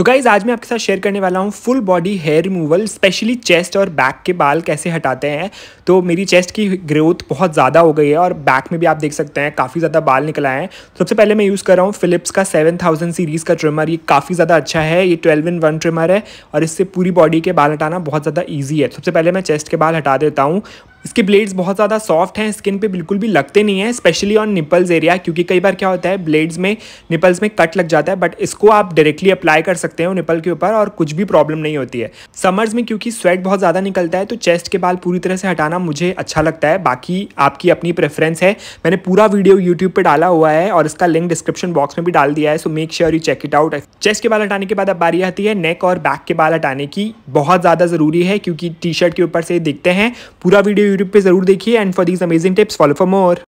सो so guys आज मैं आपके साथ शेयर करने वाला हूँ full body hair removal specially chest और बैक के बाल कैसे हटाते हैं तो मेरी चेस्ट की ग्रोथ बहुत ज़्यादा हो गई है और बैक में भी आप देख सकते हैं काफ़ी ज़्यादा बाल निकल आए हैं सबसे पहले मैं यूज़ कर रहा हूँ फिलिप्स का सेवन थाउजेंड सीरीज़ का ट्रिमर ये काफ़ी ज़्यादा अच्छा है ये ट्वेल्व इन वन ट्रिमर है और इससे पूरी बॉडी के बाल हटाना बहुत ज़्यादा ईजी है सबसे पहले मैं चेस्ट के बाल हटा देता हूँ इसके ब्लेड्स बहुत ज़्यादा सॉफ्ट हैं स्किन पे बिल्कुल भी लगते नहीं हैं स्पेशली ऑन निपल्स एरिया क्योंकि कई बार क्या होता है ब्लेड्स में निपल्स में कट लग जाता है बट इसको आप डायरेक्टली अप्लाई कर सकते हो निपल के ऊपर और कुछ भी प्रॉब्लम नहीं होती है समर्स में क्योंकि स्वेट बहुत ज़्यादा निकलता है तो चेस्ट के बाल पूरी तरह से हटाना मुझे अच्छा लगता है बाकी आपकी अपनी प्रेफरेंस है मैंने पूरा वीडियो यूट्यूब पर डाला हुआ है और इसका लिंक डिस्क्रिप्शन बॉक्स में भी डाल दिया है so make sure you check it out chest के बाल हटाने के बाद अब बारी आती है नेक और बैक के बाल हटाने की बहुत ज़्यादा ज़रूरी है क्योंकि टी शर्ट के ऊपर से दिखते हैं पूरा वीडियो यूट्यूब पे जरूर देखिए and for these amazing tips follow for more